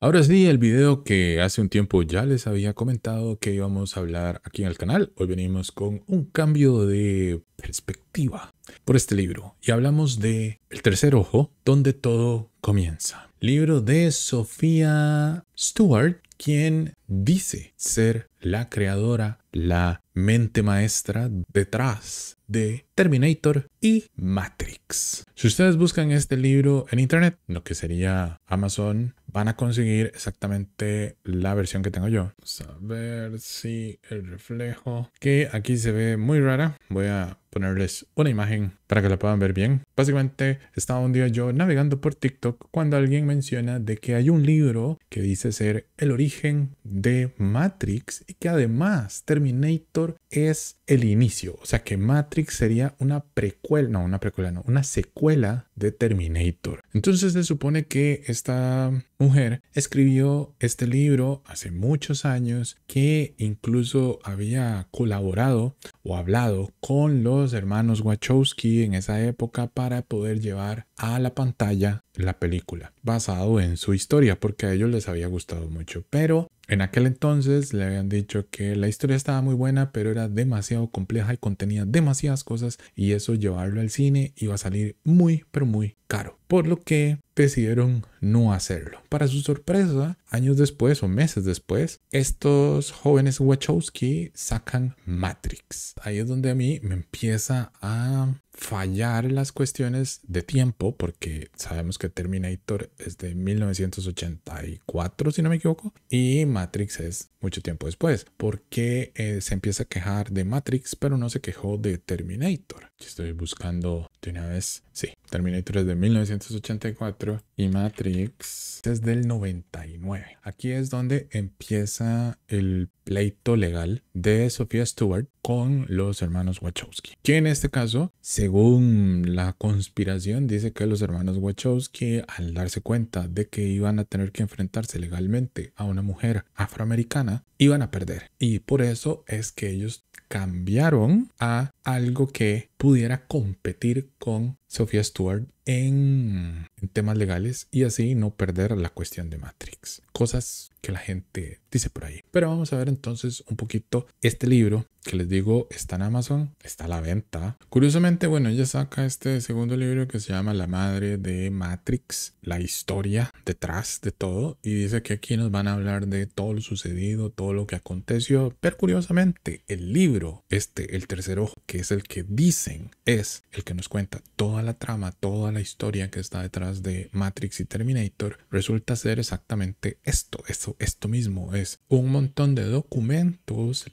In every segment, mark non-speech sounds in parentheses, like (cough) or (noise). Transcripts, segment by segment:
Ahora sí, el video que hace un tiempo ya les había comentado que íbamos a hablar aquí en el canal. Hoy venimos con un cambio de perspectiva por este libro y hablamos de El tercer ojo, donde todo comienza. Libro de Sofía Stewart, quien dice ser la creadora, la mente maestra detrás de Terminator y Matrix. Si ustedes buscan este libro en internet, lo que sería Amazon, van a conseguir exactamente la versión que tengo yo. Vamos a ver si el reflejo, que aquí se ve muy rara. Voy a ponerles una imagen para que la puedan ver bien. Básicamente estaba un día yo navegando por TikTok cuando alguien menciona de que hay un libro que dice ser el origen de Matrix y que además Terminator es el inicio, o sea que Matrix sería una precuela, no, una precuela, no, una secuela de Terminator. Entonces se supone que esta mujer escribió este libro hace muchos años que incluso había colaborado o hablado con los hermanos Wachowski en esa época para poder llevar a la pantalla la película basado en su historia porque a ellos les había gustado mucho pero en aquel entonces le habían dicho que la historia estaba muy buena, pero era demasiado compleja y contenía demasiadas cosas y eso llevarlo al cine iba a salir muy, pero muy caro. Por lo que decidieron no hacerlo. Para su sorpresa, años después o meses después, estos jóvenes Wachowski sacan Matrix. Ahí es donde a mí me empieza a fallar las cuestiones de tiempo, porque sabemos que Terminator es de 1984, si no me equivoco, y Matrix es mucho tiempo después, porque eh, se empieza a quejar de Matrix, pero no se quejó de Terminator. Estoy buscando de una vez, sí, Terminator es de 1984 y Matrix es del 99. Aquí es donde empieza el pleito legal de Sofía Stewart con los hermanos Wachowski, que en este caso, según la conspiración, dice que los hermanos Wachowski, al darse cuenta de que iban a tener que enfrentarse legalmente a una mujer afroamericana, iban a perder. Y por eso es que ellos cambiaron a algo que pudiera competir con Sofía Stewart en, temas legales y así no perder la cuestión de Matrix. Cosas que la gente dice por ahí. Pero vamos a ver entonces un poquito este libro que les digo está en Amazon, está a la venta. Curiosamente, bueno, ella saca este segundo libro que se llama La madre de Matrix, la historia detrás de todo y dice que aquí nos van a hablar de todo lo sucedido, todo lo que aconteció, pero curiosamente el libro, este, el tercer ojo, que es el que dicen es el que nos cuenta toda la trama, toda la historia que está detrás de Matrix y Terminator, resulta ser exactamente esto, esto esto mismo, es un montón de documentos,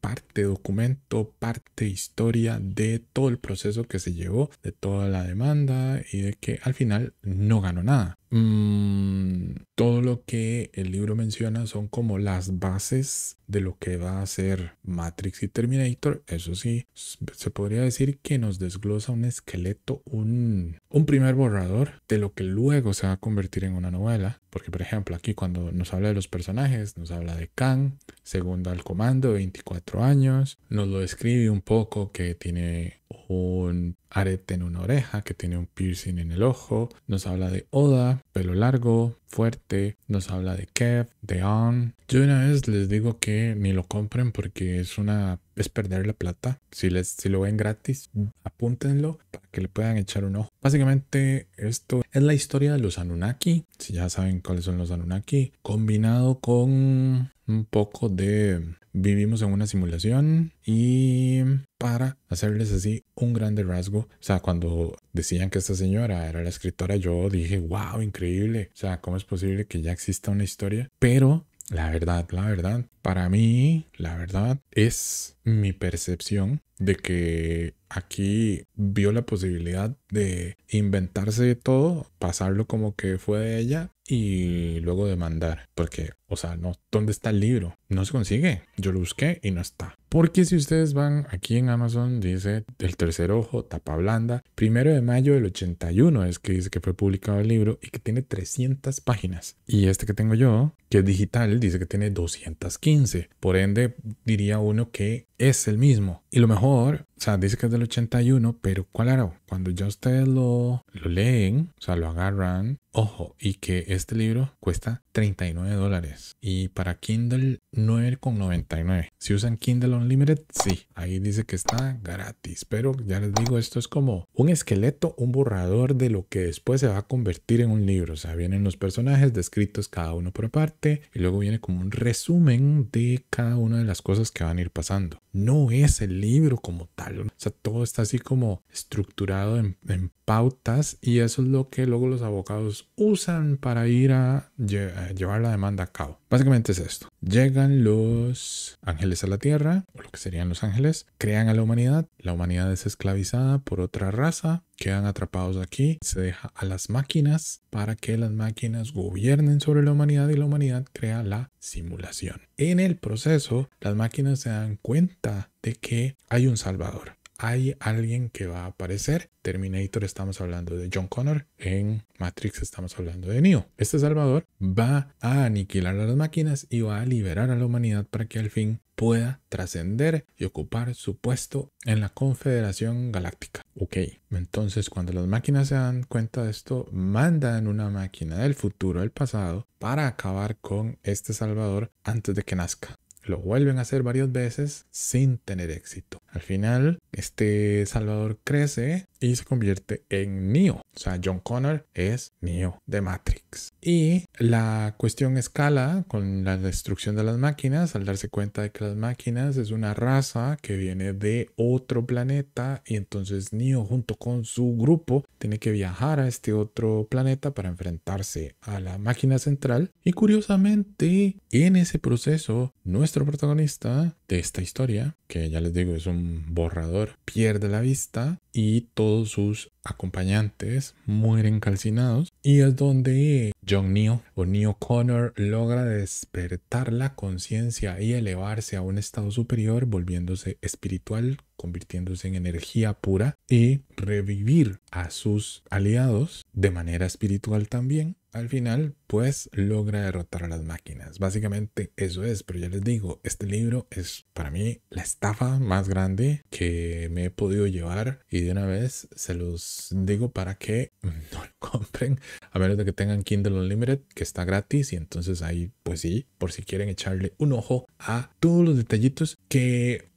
parte documento, parte historia de todo el proceso que se llevó, de toda la demanda y de que al final no ganó nada. Mm, todo lo que el libro menciona son como las bases de lo que va a ser Matrix y Terminator. Eso sí, se podría decir que nos desglosa un esqueleto, un, primer borrador de lo que luego se va a convertir en una novela. Porque, por ejemplo, aquí cuando nos habla de los personajes, nos habla de Kang, segundo al comando, 24 años, nos lo describe un poco que tiene un arete en una oreja, que tiene un piercing en el ojo, nos habla de Oda, pelo largo, fuerte, nos habla de Kev, de On. Yo una vez les digo que ni lo compren porque es una es perder la plata. Si les si lo ven gratis, apúntenlo para que le puedan echar un ojo. Básicamente esto es la historia de los Anunnaki, si ya saben cuáles son los Anunnaki, combinado con un poco de vivimos en una simulación y para hacerles así un grande rasgo, o sea, cuando decían que esta señora era la escritora, yo dije, wow, increíble, o sea, ¿cómo es posible que ya exista una historia? Pero la verdad, la verdad, para mí, la verdad es mi percepción de que aquí vio la posibilidad de inventarse todo, pasarlo como que fue de ella y luego mandar, Porque, o sea, no, ¿dónde está el libro? No se consigue. Yo lo busqué y no está. Porque si ustedes van aquí en Amazon, dice El tercer ojo, tapa blanda, primero de mayo del 81 es que dice que fue publicado el libro y que tiene 300 páginas. Y este que tengo yo, que es digital, dice que tiene 215. Por ende, diría uno que es el mismo. Y lo mejor, o sea, dice que es del 81, pero ¿cuál era? Cuando ya ustedes lo, lo leen, o sea, lo agarran, ojo, y que este libro cuesta 39 dólares y para Kindle 9,99. Si usan Kindle Unlimited, sí, ahí dice que está gratis, pero ya les digo, esto es como un esqueleto, un borrador de lo que después se va a convertir en un libro. O sea, vienen los personajes descritos cada uno por aparte y luego viene como un resumen de cada una de las cosas que van a ir pasando. No es el libro como tal, o sea, todo está así como estructurado en, en pautas y eso es lo que luego los abogados usan para ir a, a llevar la demanda a cabo. Básicamente es esto. Llegan los ángeles a la tierra, o lo que serían los ángeles, crean a la humanidad, la humanidad es esclavizada por otra raza, quedan atrapados aquí, se deja a las máquinas para que las máquinas gobiernen sobre la humanidad y la humanidad crea la simulación. En el proceso, las máquinas se dan cuenta de que hay un salvador hay alguien que va a aparecer. Terminator estamos hablando de John Connor, en Matrix estamos hablando de Neo. Este Salvador va a aniquilar a las máquinas y va a liberar a la humanidad para que al fin pueda trascender y ocupar su puesto en la Confederación Galáctica. Ok, entonces cuando las máquinas se dan cuenta de esto, mandan una máquina del futuro, del pasado, para acabar con este Salvador antes de que nazca. Lo vuelven a hacer varias veces sin tener éxito. Al final, este Salvador crece y se convierte en Neo. O sea, John Connor es Neo de Matrix. Y la cuestión escala con la destrucción de las máquinas, al darse cuenta de que las máquinas es una raza que viene de otro planeta y entonces Neo junto con su grupo tiene que viajar a este otro planeta para enfrentarse a la máquina central. Y curiosamente, en ese proceso, nuestro protagonista de esta historia que ya les digo es un borrador, pierde la vista y todos sus acompañantes mueren calcinados y es donde John Neo o Neo Connor logra despertar la conciencia y elevarse a un estado superior volviéndose espiritual convirtiéndose en energía pura y revivir a sus aliados de manera espiritual también, al final pues logra derrotar a las máquinas. Básicamente eso es, pero ya les digo, este libro es para mí la estafa más grande que me he podido llevar y de una vez se los digo para que (laughs) no lo compren a menos de que tengan Kindle Unlimited que está gratis y entonces ahí pues sí, por si quieren echarle un ojo a todos los detallitos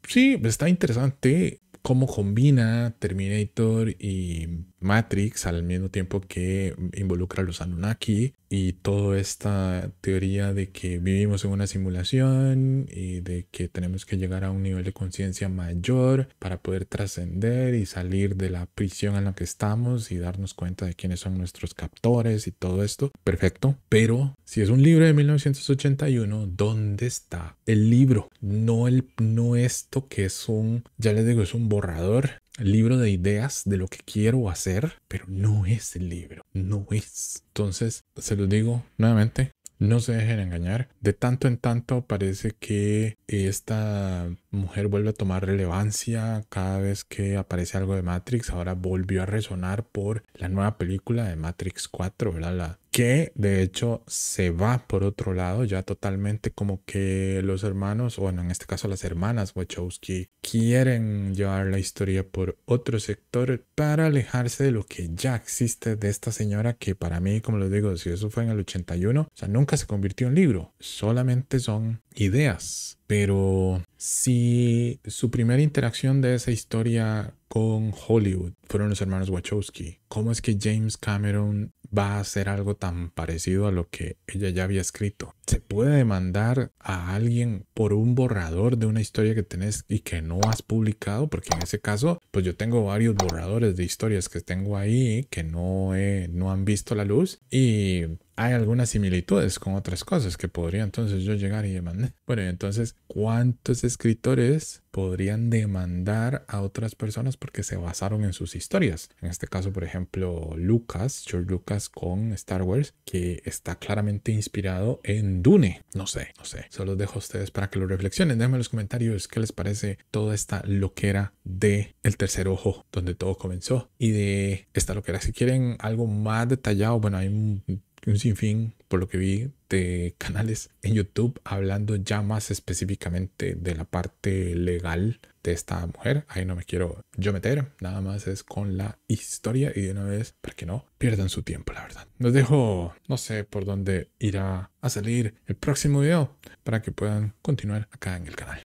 sí, está interesante cómo combina Terminator y Matrix al mismo tiempo que involucra a los Anunnaki y toda esta teoría de que vivimos en una simulación y de que tenemos que llegar a un nivel de conciencia mayor para poder trascender y salir de la prisión en la que estamos y darnos cuenta de quiénes son nuestros captores y todo esto. Perfecto, pero si es un libro de 1981, ¿dónde está el libro? No el no esto que es un ya les digo, es un borrador libro de ideas de lo que quiero hacer, pero no es el libro, no es. Entonces, se los digo nuevamente, no se dejen engañar. De tanto en tanto parece que esta mujer vuelve a tomar relevancia cada vez que aparece algo de Matrix. Ahora volvió a resonar por la nueva película de Matrix 4, ¿verdad? La, que de hecho se va por otro lado, ya totalmente como que los hermanos, o bueno, en este caso las hermanas Wachowski, quieren llevar la historia por otro sector para alejarse de lo que ya existe de esta señora que para mí, como les digo, si eso fue en el 81, o sea, nunca se convirtió en libro, solamente son ideas. Pero si su primera interacción de esa historia con Hollywood fueron los hermanos Wachowski, ¿cómo es que James Cameron va a ser algo tan parecido a lo que ella ya había escrito. Se puede demandar a alguien por un borrador de una historia que tenés y que no has publicado, porque en ese caso, pues yo tengo varios borradores de historias que tengo ahí que no, no han visto la luz y hay algunas similitudes con otras cosas que podría entonces yo llegar y demandar. (laughs) Bueno, entonces, ¿cuántos escritores podrían demandar a otras personas porque se basaron en sus historias? En este caso, por ejemplo, Lucas, George Lucas con Star Wars, que está claramente inspirado en Dune. No sé, no sé. Solo los dejo a ustedes para que lo reflexionen. Déjenme en los comentarios qué les parece toda esta loquera de El Tercer Ojo, donde todo comenzó, y de esta loquera. Si quieren algo más detallado, bueno, hay un un sinfín, por lo que vi, de canales en YouTube hablando ya más específicamente de la parte legal de esta mujer. Ahí no me quiero yo meter, nada más es con la historia y de una vez para que no pierdan su tiempo, la verdad. Los dejo, no sé por dónde irá a salir el próximo video para que puedan continuar acá en el canal.